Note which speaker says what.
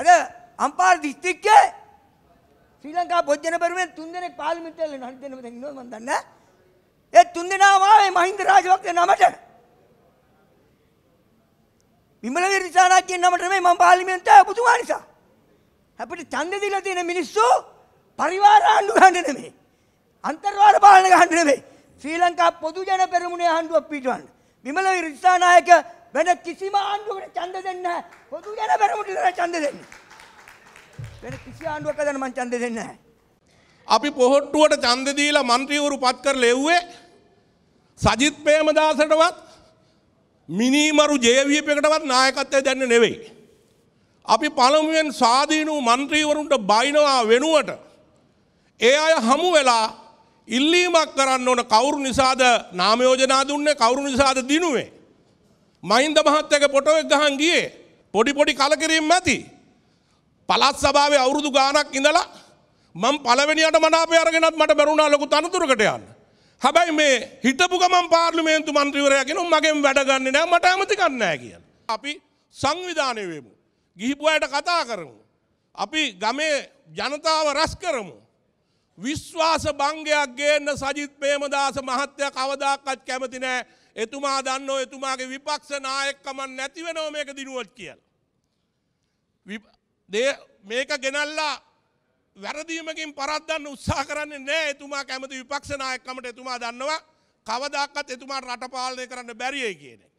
Speaker 1: අද අම්පාර දිස්ත්‍රික්කයේ ශ්‍රී ලංකා බොජ්ජන පෙරමුණේ තුන්දෙනෙක් පාර්ලිමේන්තුවේ ඉන්න හරිදෙනම දැන් ඉන්නවද මන් දන්නේ නැහැ. ඒ තුන්දෙනාම ආවේ මහින්ද රාජපක්ෂ නමට. විමල වීරසානාගේ නමට නෙමෙයි මම පාර්ලිමේන්තුවේ ඔබතුමා නිසා. අපිට ඡන්ද දීලා තියෙන මිනිස්සු පරිවාර ආණ්ඩු ගන්න නෙමෙයි. අන්තර්වාර පාලන ගන්න නෙමෙයි. ශ්‍රී ලංකා පොදු ජන පෙරමුණේ ආණ්ඩුව පිටවන්න. විමල වීරසානායක වෙන කිසිම ආණ්ඩුවකට ඡන්ද දෙන්නේ නැහැ. පොදු ජන පෙරමුණට චන්ද දෙන්නේ. වෙන කිසි ආණ්ඩුවක් හදන්න මං ඡන්දෙ දෙන්නේ නැහැ. අපි පොහොට්ටුවට
Speaker 2: ඡන්ද දීලා മന്ത്രിවරු පත් කර ලෙව්වේ සජිත් ප්‍රේමදාසටවත් මිනිමරු ජේවීපයකටවත් නායකත්වය දෙන්නේ නෙවෙයි. අපි පළමුවෙන් ස්වාධීන වූ മന്ത്രിවරුන්ට බයිනවා වෙනුවට ඒ අය හමු වෙලා ඉල්ලීමක් කරන්න ඕන කවුරු නිසාද නාම යෝජනා දුන්නේ කවුරු නිසාද දිනුවේ මහින්ද මහත්තයාගේ ෆොටෝ එක ගහන් ගියේ පොඩි පොඩි කලකිරීම් ඇති. පළත් සභාවේ අවුරුදු ගානක් ඉඳලා මං පළවෙනියට මනාපය අරගෙනත් මට බැරුණා ලොකු තනතුරකට යන්න. හැබැයි මේ හිටපු ගමන් පාර්ලිමේන්තු මන්ත්‍රීවරයා කියනවා මගෙන් වැඩ ගන්නෙ නෑ මට ඇමති ගන්න නෑ කියලා. අපි සංවිධානය වෙමු. ගිහිපු අයට කතා කරමු. අපි ගමේ ජනතාව රැස් කරමු. විශ්වාස භංගයක් ගේන්න සජිත් ප්‍රේමදාස මහත්තයා කවදාකවත් කැමති නෑ. එතුමා දන්නෝ එතුමාගේ විපක්ෂ නායකකම නැති වෙනව මේක දිනුවොත් කියලා. මේක ගෙනල්ලා වැරදීමකින් පරද්දන්න උත්සාහ කරන්නේ නෑ එතුමා කැමති විපක්ෂ නායකකමට එතුමා දන්නවා කවදාකවත් එතුමා රට පාලනය කරන්න බැරියයි කියන එක.